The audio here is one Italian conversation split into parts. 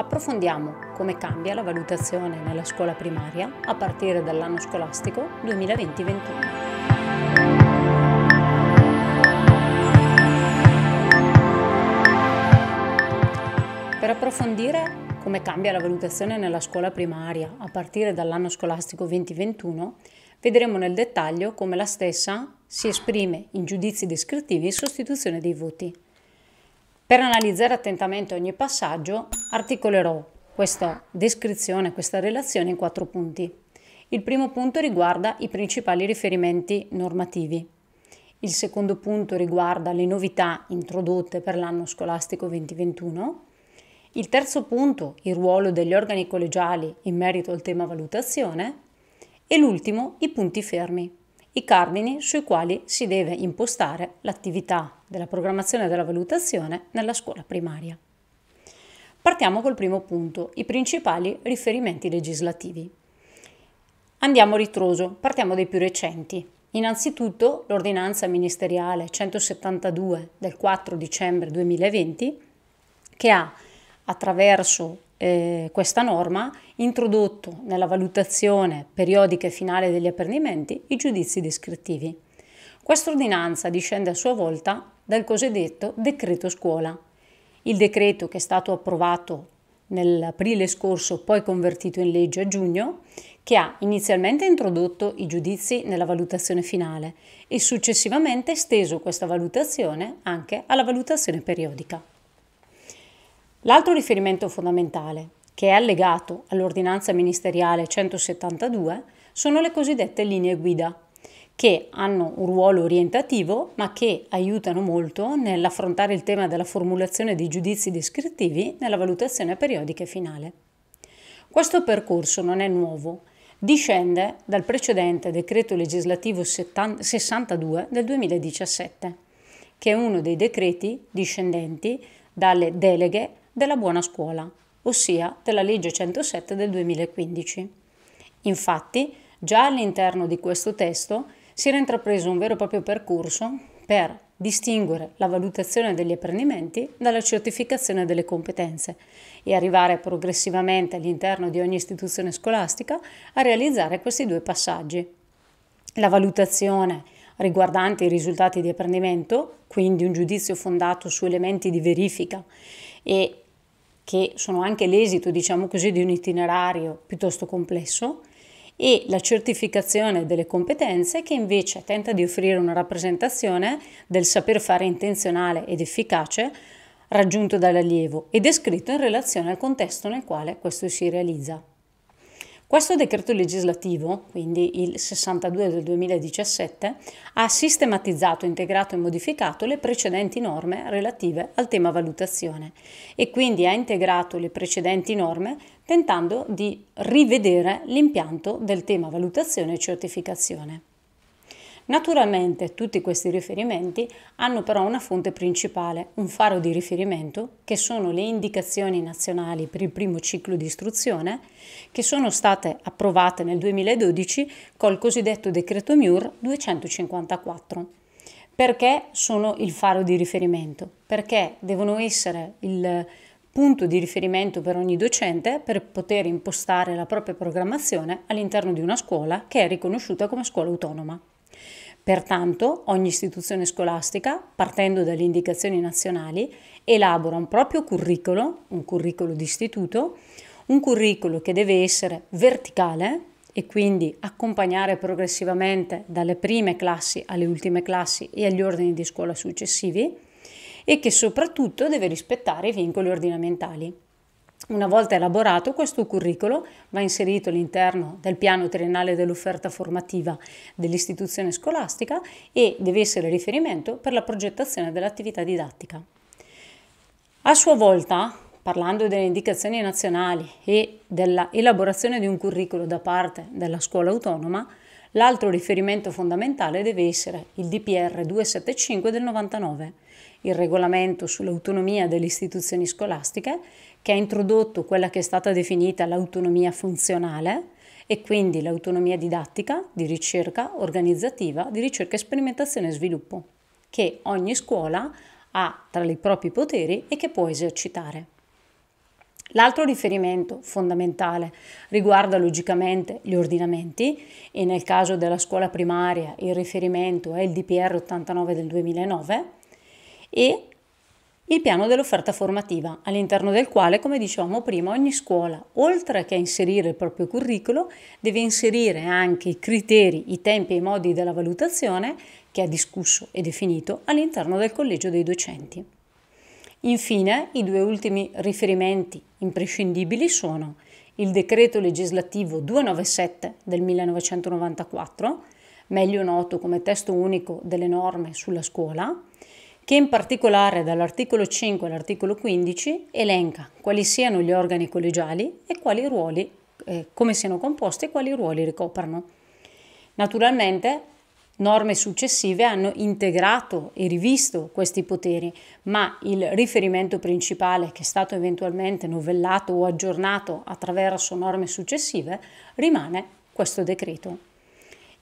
approfondiamo come cambia la valutazione nella scuola primaria a partire dall'anno scolastico 2020-21. Per approfondire come cambia la valutazione nella scuola primaria a partire dall'anno scolastico 2021, vedremo nel dettaglio come la stessa si esprime in giudizi descrittivi e sostituzione dei voti. Per analizzare attentamente ogni passaggio articolerò questa descrizione, questa relazione in quattro punti. Il primo punto riguarda i principali riferimenti normativi. Il secondo punto riguarda le novità introdotte per l'anno scolastico 2021. Il terzo punto, il ruolo degli organi collegiali in merito al tema valutazione. E l'ultimo, i punti fermi i cardini sui quali si deve impostare l'attività della programmazione e della valutazione nella scuola primaria. Partiamo col primo punto, i principali riferimenti legislativi. Andiamo a ritroso, partiamo dai più recenti. Innanzitutto l'ordinanza ministeriale 172 del 4 dicembre 2020 che ha, attraverso eh, questa norma introdotto nella valutazione periodica e finale degli apprendimenti i giudizi descrittivi. Questa ordinanza discende a sua volta dal cosiddetto decreto scuola, il decreto che è stato approvato nell'aprile scorso, poi convertito in legge a giugno, che ha inizialmente introdotto i giudizi nella valutazione finale e successivamente esteso questa valutazione anche alla valutazione periodica. L'altro riferimento fondamentale, che è allegato all'ordinanza ministeriale 172, sono le cosiddette linee guida, che hanno un ruolo orientativo ma che aiutano molto nell'affrontare il tema della formulazione dei giudizi descrittivi nella valutazione periodica e finale. Questo percorso non è nuovo, discende dal precedente decreto legislativo 62 del 2017, che è uno dei decreti discendenti dalle deleghe della buona scuola, ossia della legge 107 del 2015. Infatti, già all'interno di questo testo si era intrapreso un vero e proprio percorso per distinguere la valutazione degli apprendimenti dalla certificazione delle competenze e arrivare progressivamente all'interno di ogni istituzione scolastica a realizzare questi due passaggi. La valutazione riguardante i risultati di apprendimento, quindi un giudizio fondato su elementi di verifica e che sono anche l'esito, diciamo così, di un itinerario piuttosto complesso e la certificazione delle competenze che invece tenta di offrire una rappresentazione del saper fare intenzionale ed efficace raggiunto dall'allievo e descritto in relazione al contesto nel quale questo si realizza. Questo decreto legislativo, quindi il 62 del 2017, ha sistematizzato, integrato e modificato le precedenti norme relative al tema valutazione e quindi ha integrato le precedenti norme tentando di rivedere l'impianto del tema valutazione e certificazione. Naturalmente tutti questi riferimenti hanno però una fonte principale, un faro di riferimento, che sono le indicazioni nazionali per il primo ciclo di istruzione, che sono state approvate nel 2012 col cosiddetto decreto MIUR 254 perché sono il faro di riferimento, perché devono essere il punto di riferimento per ogni docente per poter impostare la propria programmazione all'interno di una scuola che è riconosciuta come scuola autonoma. Pertanto ogni istituzione scolastica, partendo dalle indicazioni nazionali, elabora un proprio curriculum, un curriculum d'istituto, istituto, un curriculum che deve essere verticale e quindi accompagnare progressivamente dalle prime classi alle ultime classi e agli ordini di scuola successivi e che soprattutto deve rispettare i vincoli ordinamentali. Una volta elaborato, questo curriculum va inserito all'interno del piano triennale dell'offerta formativa dell'istituzione scolastica e deve essere riferimento per la progettazione dell'attività didattica. A sua volta, parlando delle indicazioni nazionali e dell'elaborazione di un curriculum da parte della scuola autonoma, l'altro riferimento fondamentale deve essere il DPR 275 del 99, il regolamento sull'autonomia delle istituzioni scolastiche che ha introdotto quella che è stata definita l'autonomia funzionale e quindi l'autonomia didattica, di ricerca organizzativa, di ricerca sperimentazione e sviluppo, che ogni scuola ha tra i propri poteri e che può esercitare. L'altro riferimento fondamentale riguarda logicamente gli ordinamenti e nel caso della scuola primaria il riferimento è il DPR 89 del 2009 e il piano dell'offerta formativa, all'interno del quale, come dicevamo prima, ogni scuola, oltre che a inserire il proprio curriculum, deve inserire anche i criteri, i tempi e i modi della valutazione che ha discusso e definito all'interno del collegio dei docenti. Infine, i due ultimi riferimenti imprescindibili sono il decreto legislativo 297 del 1994, meglio noto come testo unico delle norme sulla scuola, che in particolare dall'articolo 5 all'articolo 15 elenca quali siano gli organi collegiali e quali ruoli, eh, come siano composti e quali ruoli ricoprano. Naturalmente norme successive hanno integrato e rivisto questi poteri, ma il riferimento principale che è stato eventualmente novellato o aggiornato attraverso norme successive rimane questo decreto.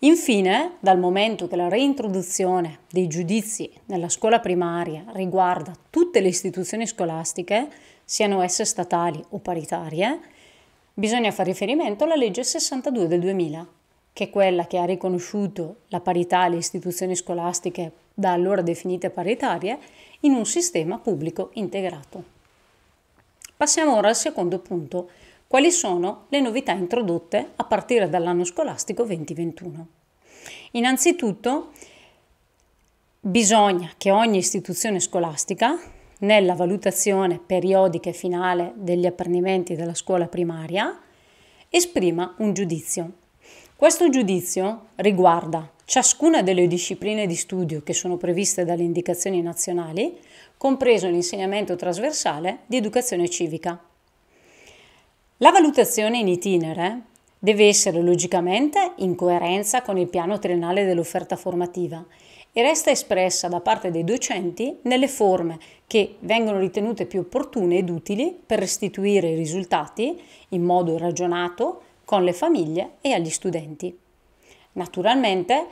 Infine, dal momento che la reintroduzione dei giudizi nella scuola primaria riguarda tutte le istituzioni scolastiche, siano esse statali o paritarie, bisogna fare riferimento alla legge 62 del 2000, che è quella che ha riconosciuto la parità alle istituzioni scolastiche da allora definite paritarie in un sistema pubblico integrato. Passiamo ora al secondo punto, quali sono le novità introdotte a partire dall'anno scolastico 2021. Innanzitutto bisogna che ogni istituzione scolastica nella valutazione periodica e finale degli apprendimenti della scuola primaria esprima un giudizio. Questo giudizio riguarda ciascuna delle discipline di studio che sono previste dalle indicazioni nazionali, compreso l'insegnamento trasversale di educazione civica. La valutazione in itinere deve essere logicamente in coerenza con il piano triennale dell'offerta formativa e resta espressa da parte dei docenti nelle forme che vengono ritenute più opportune ed utili per restituire i risultati in modo ragionato con le famiglie e agli studenti. Naturalmente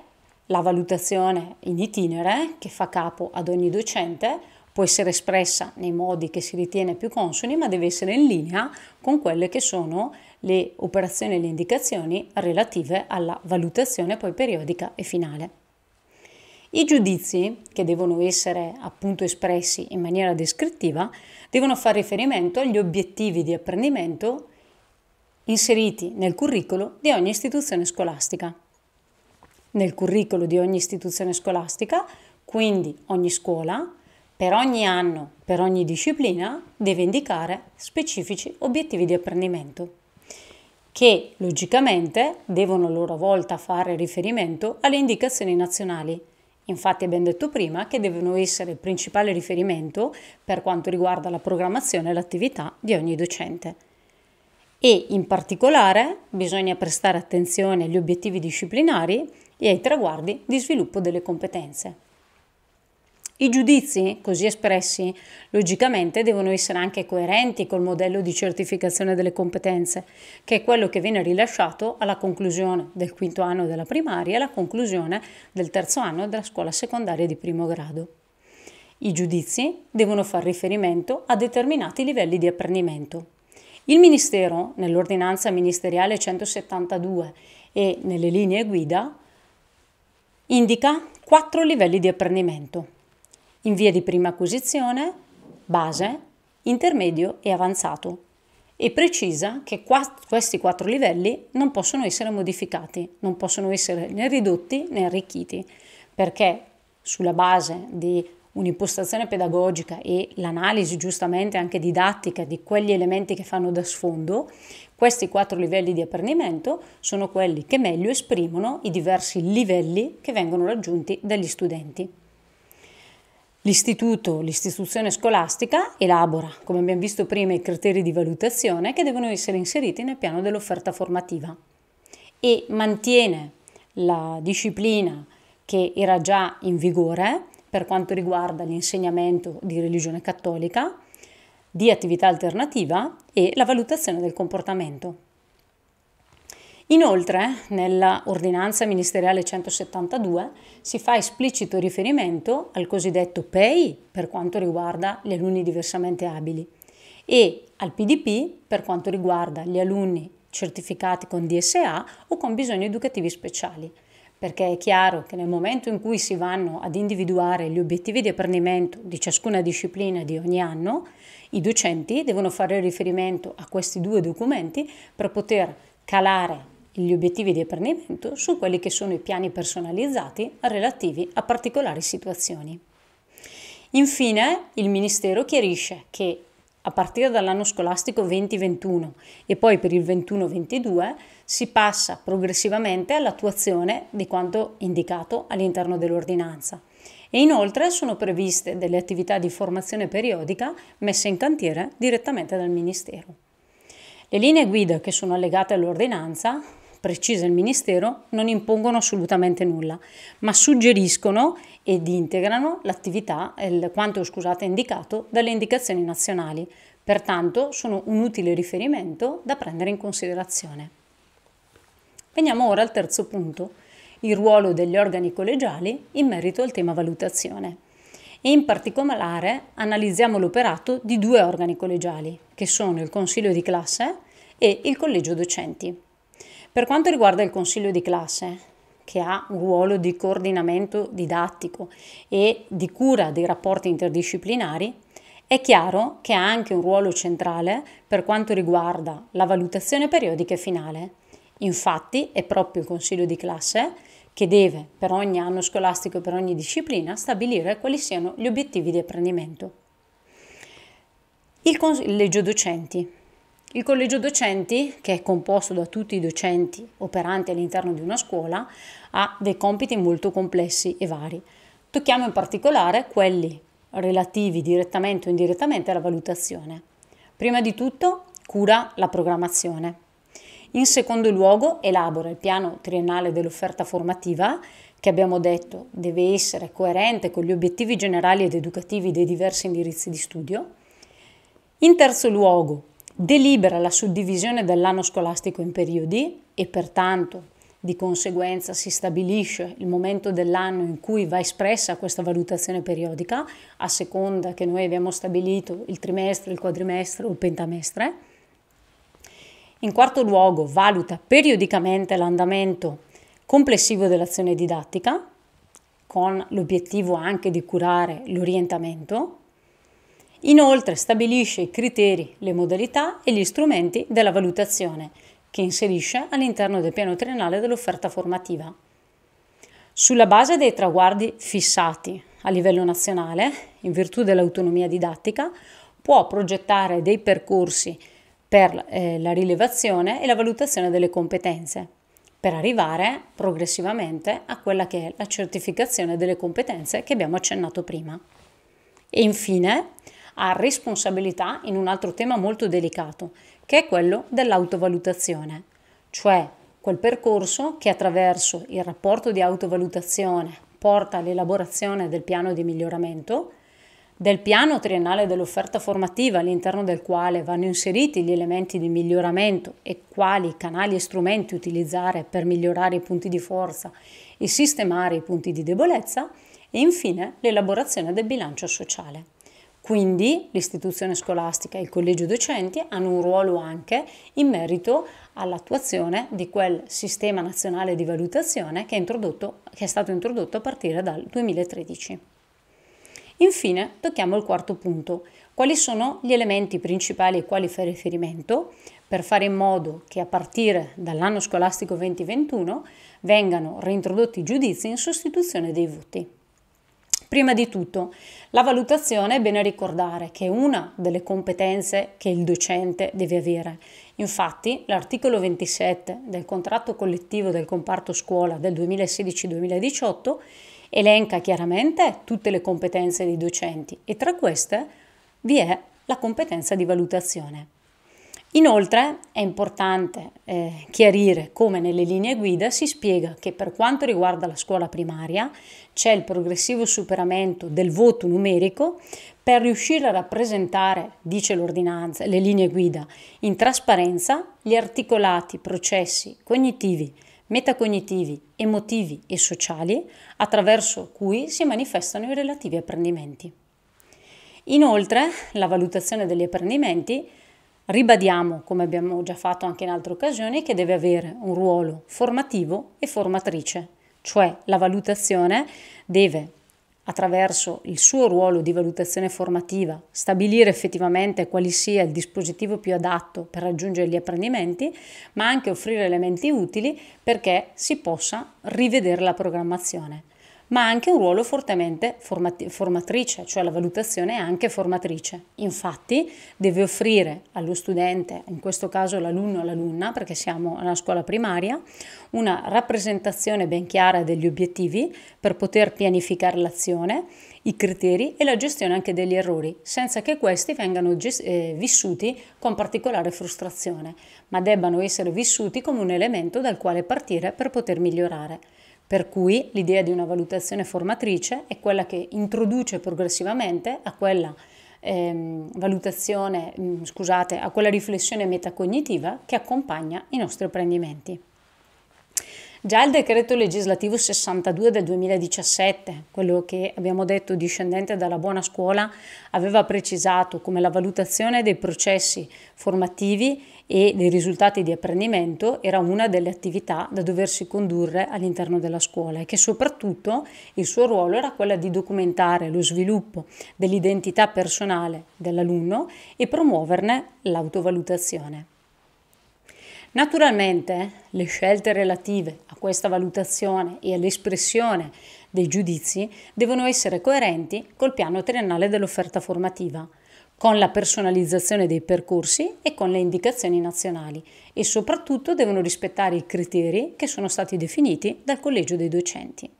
la valutazione in itinere, che fa capo ad ogni docente, può essere espressa nei modi che si ritiene più consoni, ma deve essere in linea con quelle che sono le operazioni e le indicazioni relative alla valutazione poi periodica e finale. I giudizi, che devono essere appunto espressi in maniera descrittiva, devono fare riferimento agli obiettivi di apprendimento inseriti nel curriculum di ogni istituzione scolastica. Nel curriculum di ogni istituzione scolastica, quindi ogni scuola per ogni anno, per ogni disciplina, deve indicare specifici obiettivi di apprendimento, che logicamente devono a loro volta fare riferimento alle indicazioni nazionali. Infatti abbiamo detto prima che devono essere il principale riferimento per quanto riguarda la programmazione e l'attività di ogni docente. E in particolare bisogna prestare attenzione agli obiettivi disciplinari e ai traguardi di sviluppo delle competenze. I giudizi, così espressi, logicamente devono essere anche coerenti col modello di certificazione delle competenze, che è quello che viene rilasciato alla conclusione del quinto anno della primaria e alla conclusione del terzo anno della scuola secondaria di primo grado. I giudizi devono far riferimento a determinati livelli di apprendimento. Il Ministero, nell'ordinanza ministeriale 172 e nelle linee guida, indica quattro livelli di apprendimento in via di prima acquisizione, base, intermedio e avanzato e precisa che quatt- questi quattro livelli non possono essere modificati, non possono essere né ridotti né arricchiti, perché sulla base di un'impostazione pedagogica e l'analisi giustamente anche didattica di quegli elementi che fanno da sfondo, questi quattro livelli di apprendimento sono quelli che meglio esprimono i diversi livelli che vengono raggiunti dagli studenti. L'istituto, l'istituzione scolastica elabora, come abbiamo visto prima, i criteri di valutazione che devono essere inseriti nel piano dell'offerta formativa e mantiene la disciplina che era già in vigore per quanto riguarda l'insegnamento di religione cattolica, di attività alternativa e la valutazione del comportamento. Inoltre, nella ordinanza ministeriale 172 si fa esplicito riferimento al cosiddetto PEI per quanto riguarda gli alunni diversamente abili e al PDP per quanto riguarda gli alunni certificati con DSA o con bisogni educativi speciali, perché è chiaro che nel momento in cui si vanno ad individuare gli obiettivi di apprendimento di ciascuna disciplina di ogni anno, i docenti devono fare riferimento a questi due documenti per poter calare gli obiettivi di apprendimento su quelli che sono i piani personalizzati relativi a particolari situazioni. Infine, il Ministero chiarisce che a partire dall'anno scolastico 2021 e poi per il 21-22 si passa progressivamente all'attuazione di quanto indicato all'interno dell'ordinanza. E inoltre sono previste delle attività di formazione periodica messe in cantiere direttamente dal Ministero. Le linee guida che sono allegate all'ordinanza precisa il Ministero, non impongono assolutamente nulla, ma suggeriscono ed integrano l'attività e quanto scusate, indicato dalle indicazioni nazionali. Pertanto sono un utile riferimento da prendere in considerazione. Veniamo ora al terzo punto, il ruolo degli organi collegiali in merito al tema valutazione. E in particolare analizziamo l'operato di due organi collegiali, che sono il Consiglio di classe e il Collegio docenti. Per quanto riguarda il consiglio di classe, che ha un ruolo di coordinamento didattico e di cura dei rapporti interdisciplinari, è chiaro che ha anche un ruolo centrale per quanto riguarda la valutazione periodica e finale. Infatti è proprio il consiglio di classe che deve, per ogni anno scolastico e per ogni disciplina, stabilire quali siano gli obiettivi di apprendimento. Il consiglio docenti. Il collegio docenti, che è composto da tutti i docenti operanti all'interno di una scuola, ha dei compiti molto complessi e vari. Tocchiamo in particolare quelli relativi direttamente o indirettamente alla valutazione. Prima di tutto cura la programmazione. In secondo luogo elabora il piano triennale dell'offerta formativa che abbiamo detto deve essere coerente con gli obiettivi generali ed educativi dei diversi indirizzi di studio. In terzo luogo delibera la suddivisione dell'anno scolastico in periodi e pertanto di conseguenza si stabilisce il momento dell'anno in cui va espressa questa valutazione periodica, a seconda che noi abbiamo stabilito il trimestre, il quadrimestre o il pentamestre. In quarto luogo valuta periodicamente l'andamento complessivo dell'azione didattica, con l'obiettivo anche di curare l'orientamento Inoltre stabilisce i criteri, le modalità e gli strumenti della valutazione che inserisce all'interno del piano triennale dell'offerta formativa. Sulla base dei traguardi fissati a livello nazionale, in virtù dell'autonomia didattica, può progettare dei percorsi per eh, la rilevazione e la valutazione delle competenze, per arrivare progressivamente a quella che è la certificazione delle competenze che abbiamo accennato prima. E infine ha responsabilità in un altro tema molto delicato, che è quello dell'autovalutazione, cioè quel percorso che attraverso il rapporto di autovalutazione porta all'elaborazione del piano di miglioramento, del piano triennale dell'offerta formativa all'interno del quale vanno inseriti gli elementi di miglioramento e quali canali e strumenti utilizzare per migliorare i punti di forza e sistemare i punti di debolezza e infine l'elaborazione del bilancio sociale. Quindi l'istituzione scolastica e il collegio docenti hanno un ruolo anche in merito all'attuazione di quel sistema nazionale di valutazione che è, che è stato introdotto a partire dal 2013. Infine tocchiamo il quarto punto. Quali sono gli elementi principali ai quali fare riferimento per fare in modo che a partire dall'anno scolastico 2021 vengano reintrodotti i giudizi in sostituzione dei voti? Prima di tutto, la valutazione è bene ricordare che è una delle competenze che il docente deve avere. Infatti, l'articolo 27 del contratto collettivo del comparto scuola del 2016-2018 elenca chiaramente tutte le competenze dei docenti e tra queste vi è la competenza di valutazione. Inoltre è importante eh, chiarire come nelle linee guida si spiega che per quanto riguarda la scuola primaria c'è il progressivo superamento del voto numerico per riuscire a rappresentare, dice l'ordinanza, le linee guida in trasparenza gli articolati processi cognitivi, metacognitivi, emotivi e sociali attraverso cui si manifestano i relativi apprendimenti. Inoltre la valutazione degli apprendimenti Ribadiamo, come abbiamo già fatto anche in altre occasioni, che deve avere un ruolo formativo e formatrice, cioè la valutazione deve attraverso il suo ruolo di valutazione formativa, stabilire effettivamente quali sia il dispositivo più adatto per raggiungere gli apprendimenti, ma anche offrire elementi utili perché si possa rivedere la programmazione ma ha anche un ruolo fortemente format- formatrice, cioè la valutazione è anche formatrice. Infatti deve offrire allo studente, in questo caso l'alunno o l'alunna, perché siamo alla scuola primaria, una rappresentazione ben chiara degli obiettivi per poter pianificare l'azione, i criteri e la gestione anche degli errori, senza che questi vengano gest- eh, vissuti con particolare frustrazione, ma debbano essere vissuti come un elemento dal quale partire per poter migliorare. Per cui l'idea di una valutazione formatrice è quella che introduce progressivamente a quella ehm, valutazione, mh, mm, scusate, a quella riflessione metacognitiva che accompagna i nostri apprendimenti. Già il decreto legislativo 62 del 2017, quello che abbiamo detto discendente dalla buona scuola, aveva precisato come la valutazione dei processi formativi e dei risultati di apprendimento era una delle attività da doversi condurre all'interno della scuola e che soprattutto il suo ruolo era quello di documentare lo sviluppo dell'identità personale dell'alunno e promuoverne l'autovalutazione. Naturalmente le scelte relative a questa valutazione e all'espressione dei giudizi devono essere coerenti col piano triennale dell'offerta formativa, con la personalizzazione dei percorsi e con le indicazioni nazionali e soprattutto devono rispettare i criteri che sono stati definiti dal Collegio dei docenti.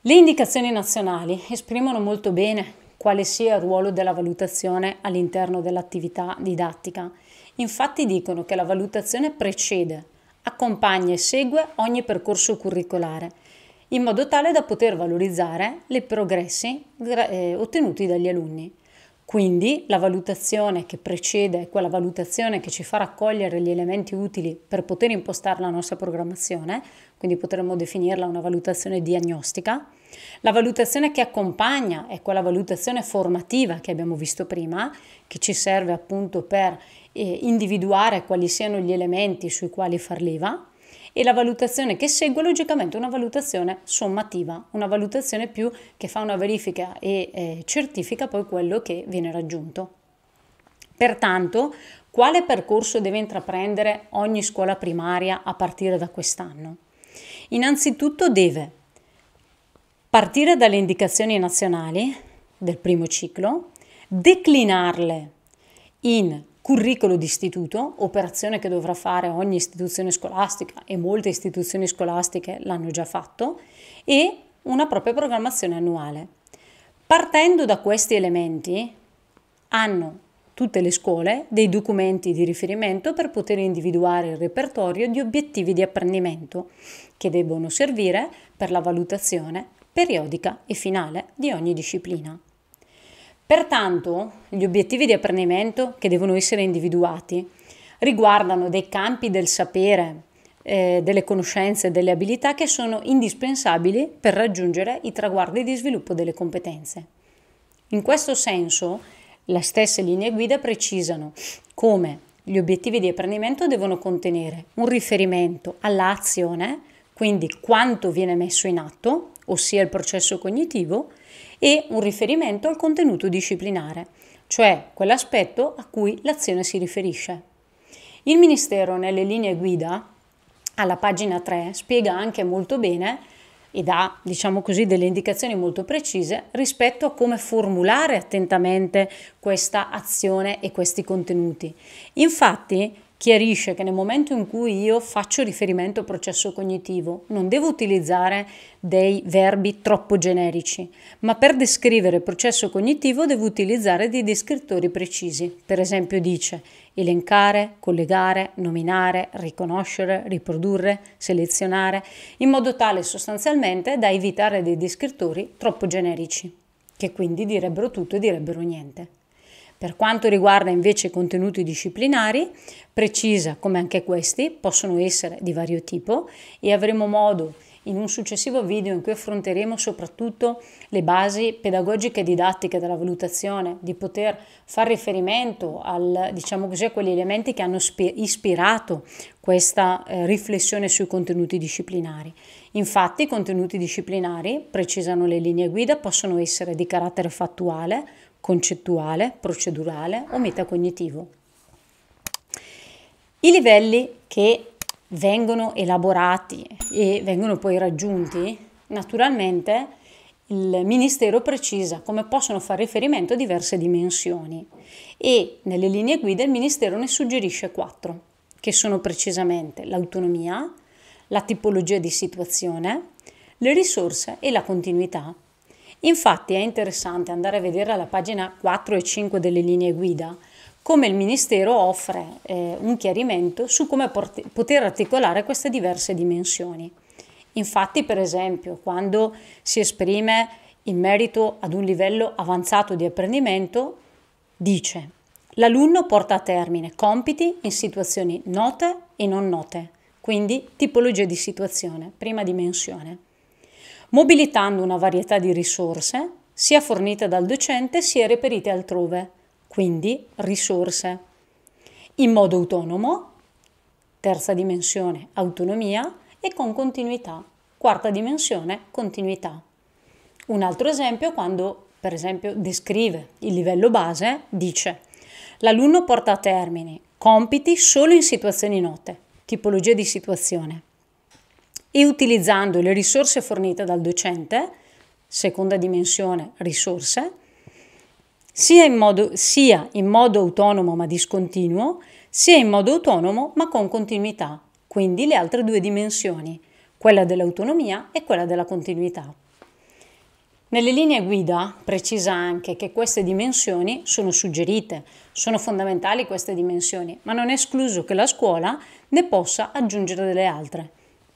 Le indicazioni nazionali esprimono molto bene quale sia il ruolo della valutazione all'interno dell'attività didattica Infatti dicono che la valutazione precede, accompagna e segue ogni percorso curricolare, in modo tale da poter valorizzare i progressi eh, ottenuti dagli alunni. Quindi la valutazione che precede è quella valutazione che ci fa raccogliere gli elementi utili per poter impostare la nostra programmazione, quindi potremmo definirla una valutazione diagnostica. La valutazione che accompagna è quella valutazione formativa che abbiamo visto prima, che ci serve appunto per eh, individuare quali siano gli elementi sui quali far leva e la valutazione che segue logicamente una valutazione sommativa, una valutazione più che fa una verifica e eh, certifica poi quello che viene raggiunto. Pertanto, quale percorso deve intraprendere ogni scuola primaria a partire da quest'anno? Innanzitutto deve partire dalle indicazioni nazionali del primo ciclo, declinarle in curriculum d'istituto, operazione che dovrà fare ogni istituzione scolastica e molte istituzioni scolastiche l'hanno già fatto, e una propria programmazione annuale. Partendo da questi elementi, hanno tutte le scuole dei documenti di riferimento per poter individuare il repertorio di obiettivi di apprendimento che debbono servire per la valutazione periodica e finale di ogni disciplina. Pertanto, gli obiettivi di apprendimento che devono essere individuati riguardano dei campi del sapere, eh, delle conoscenze e delle abilità che sono indispensabili per raggiungere i traguardi di sviluppo delle competenze. In questo senso, le stesse linee guida precisano come gli obiettivi di apprendimento devono contenere un riferimento all'azione, quindi quanto viene messo in atto, ossia il processo cognitivo, e un riferimento al contenuto disciplinare, cioè quell'aspetto a cui l'azione si riferisce. Il Ministero nelle linee guida, alla pagina 3, spiega anche molto bene e dà, diciamo così, delle indicazioni molto precise rispetto a come formulare attentamente questa azione e questi contenuti. Infatti, chiarisce che nel momento in cui io faccio riferimento al processo cognitivo non devo utilizzare dei verbi troppo generici, ma per descrivere il processo cognitivo devo utilizzare dei descrittori precisi. Per esempio dice elencare, collegare, nominare, riconoscere, riprodurre, selezionare, in modo tale sostanzialmente da evitare dei descrittori troppo generici, che quindi direbbero tutto e direbbero niente. Per quanto riguarda invece i contenuti disciplinari, precisa come anche questi, possono essere di vario tipo e avremo modo in un successivo video in cui affronteremo soprattutto le basi pedagogiche e didattiche della valutazione, di poter far riferimento al, diciamo così, a quegli elementi che hanno ispirato questa eh, riflessione sui contenuti disciplinari. Infatti i contenuti disciplinari, precisano le linee guida, possono essere di carattere fattuale, concettuale, procedurale o metacognitivo. I livelli che vengono elaborati e vengono poi raggiunti, naturalmente il Ministero precisa come possono fare riferimento a diverse dimensioni e nelle linee guida il Ministero ne suggerisce quattro, che sono precisamente l'autonomia, la tipologia di situazione, le risorse e la continuità. Infatti è interessante andare a vedere alla pagina 4 e 5 delle linee guida come il Ministero offre eh, un chiarimento su come port- poter articolare queste diverse dimensioni. Infatti, per esempio, quando si esprime in merito ad un livello avanzato di apprendimento, dice l'alunno porta a termine compiti in situazioni note e non note, quindi tipologie di situazione, prima dimensione mobilitando una varietà di risorse, sia fornite dal docente sia reperite altrove, quindi risorse. In modo autonomo, terza dimensione, autonomia, e con continuità, quarta dimensione, continuità. Un altro esempio quando, per esempio, descrive il livello base, dice l'alunno porta a termine compiti solo in situazioni note, tipologia di situazione e utilizzando le risorse fornite dal docente, seconda dimensione risorse, sia in modo, sia in modo autonomo ma discontinuo, sia in modo autonomo ma con continuità, quindi le altre due dimensioni, quella dell'autonomia e quella della continuità. Nelle linee guida precisa anche che queste dimensioni sono suggerite, sono fondamentali queste dimensioni, ma non è escluso che la scuola ne possa aggiungere delle altre.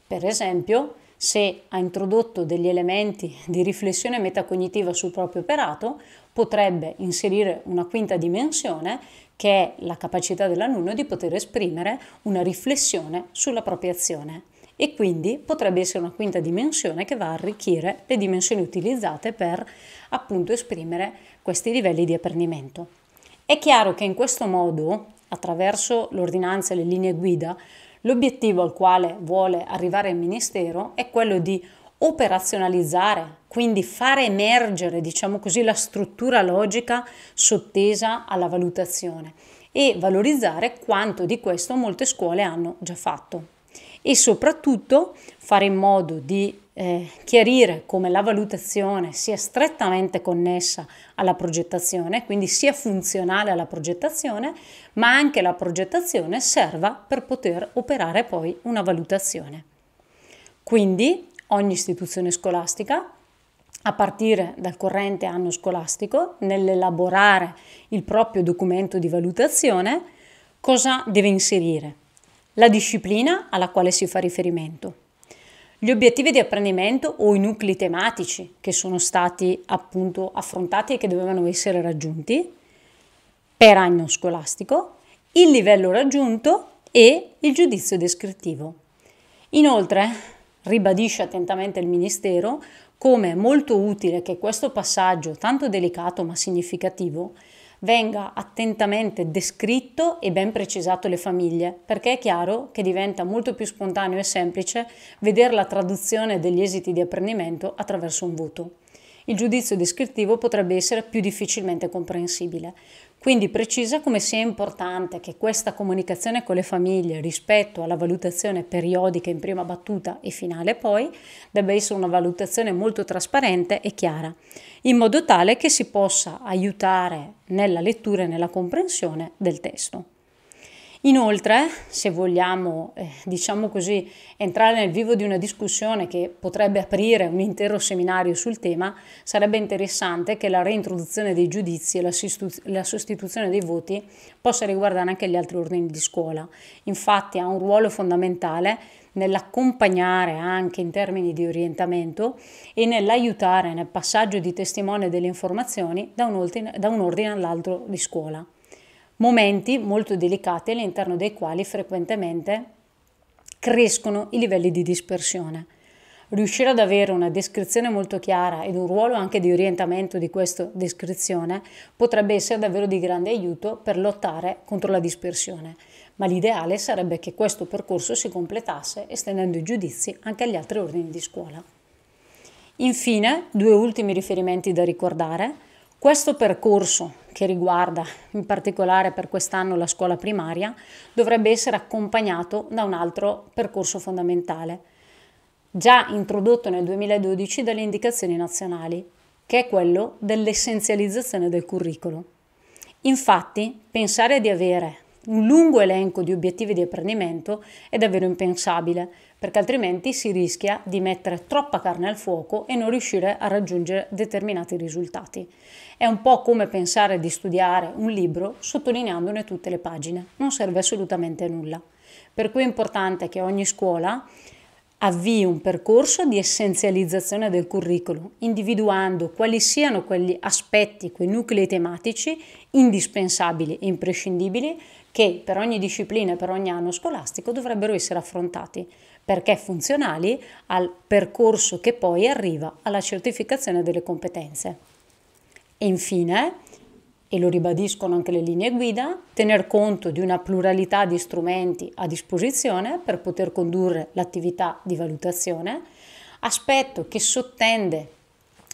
Per esempio, se ha introdotto degli elementi di riflessione metacognitiva sul proprio operato, potrebbe inserire una quinta dimensione che è la capacità dell'alunno di poter esprimere una riflessione sulla propria azione e quindi potrebbe essere una quinta dimensione che va a arricchire le dimensioni utilizzate per appunto esprimere questi livelli di apprendimento. È chiaro che in questo modo, attraverso l'ordinanza e le linee guida, L'obiettivo al quale vuole arrivare il Ministero è quello di operazionalizzare, quindi fare emergere, diciamo così, la struttura logica sottesa alla valutazione e valorizzare quanto di questo molte scuole hanno già fatto e soprattutto fare in modo di eh, chiarire come la valutazione sia strettamente connessa alla progettazione, quindi sia funzionale alla progettazione, ma anche la progettazione serva per poter operare poi una valutazione. Quindi ogni istituzione scolastica a partire dal corrente anno scolastico, nell'elaborare il proprio documento di valutazione, cosa deve inserire? la disciplina alla quale si fa riferimento, gli obiettivi di apprendimento o i nuclei tematici che sono stati appunto affrontati e che dovevano essere raggiunti per anno scolastico, il livello raggiunto e il giudizio descrittivo. Inoltre, ribadisce attentamente il Ministero come è molto utile che questo passaggio, tanto delicato ma significativo, venga attentamente descritto e ben precisato le famiglie, perché è chiaro che diventa molto più spontaneo e semplice vedere la traduzione degli esiti di apprendimento attraverso un voto. Il giudizio descrittivo potrebbe essere più difficilmente comprensibile. Quindi precisa come sia importante che questa comunicazione con le famiglie rispetto alla valutazione periodica in prima battuta e finale poi debba essere una valutazione molto trasparente e chiara, in modo tale che si possa aiutare nella lettura e nella comprensione del testo. Inoltre, se vogliamo, eh, diciamo così, entrare nel vivo di una discussione che potrebbe aprire un intero seminario sul tema, sarebbe interessante che la reintroduzione dei giudizi e la, la sostituzione dei voti possa riguardare anche gli altri ordini di scuola. Infatti ha un ruolo fondamentale nell'accompagnare anche in termini di orientamento e nell'aiutare nel passaggio di testimone delle informazioni da un ordine, da un ordine all'altro di scuola momenti molto delicati all'interno dei quali frequentemente crescono i livelli di dispersione. Riuscire ad avere una descrizione molto chiara ed un ruolo anche di orientamento di questa descrizione potrebbe essere davvero di grande aiuto per lottare contro la dispersione, ma l'ideale sarebbe che questo percorso si completasse estendendo i giudizi anche agli altri ordini di scuola. Infine, due ultimi riferimenti da ricordare. Questo percorso che riguarda in particolare per quest'anno la scuola primaria, dovrebbe essere accompagnato da un altro percorso fondamentale, già introdotto nel 2012 dalle indicazioni nazionali, che è quello dell'essenzializzazione del curriculum. Infatti, pensare di avere un lungo elenco di obiettivi di apprendimento è davvero impensabile, perché altrimenti si rischia di mettere troppa carne al fuoco e non riuscire a raggiungere determinati risultati. È un po' come pensare di studiare un libro sottolineandone tutte le pagine, non serve assolutamente a nulla. Per cui è importante che ogni scuola avvii un percorso di essenzializzazione del curriculum, individuando quali siano quegli aspetti, quei nuclei tematici indispensabili e imprescindibili che per ogni disciplina e per ogni anno scolastico dovrebbero essere affrontati perché funzionali al percorso che poi arriva alla certificazione delle competenze. E infine, e lo ribadiscono anche le linee guida, tener conto di una pluralità di strumenti a disposizione per poter condurre l'attività di valutazione, aspetto che sottende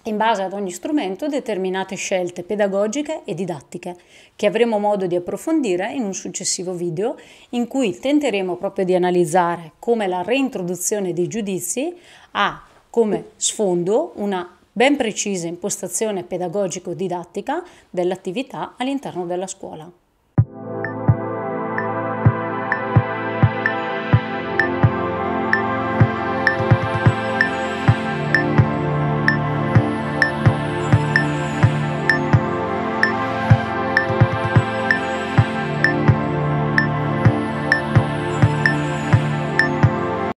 in base ad ogni strumento determinate scelte pedagogiche e didattiche, che avremo modo di approfondire in un successivo video in cui tenteremo proprio di analizzare come la reintroduzione dei giudizi ha come sfondo una ben precisa impostazione pedagogico-didattica dell'attività all'interno della scuola.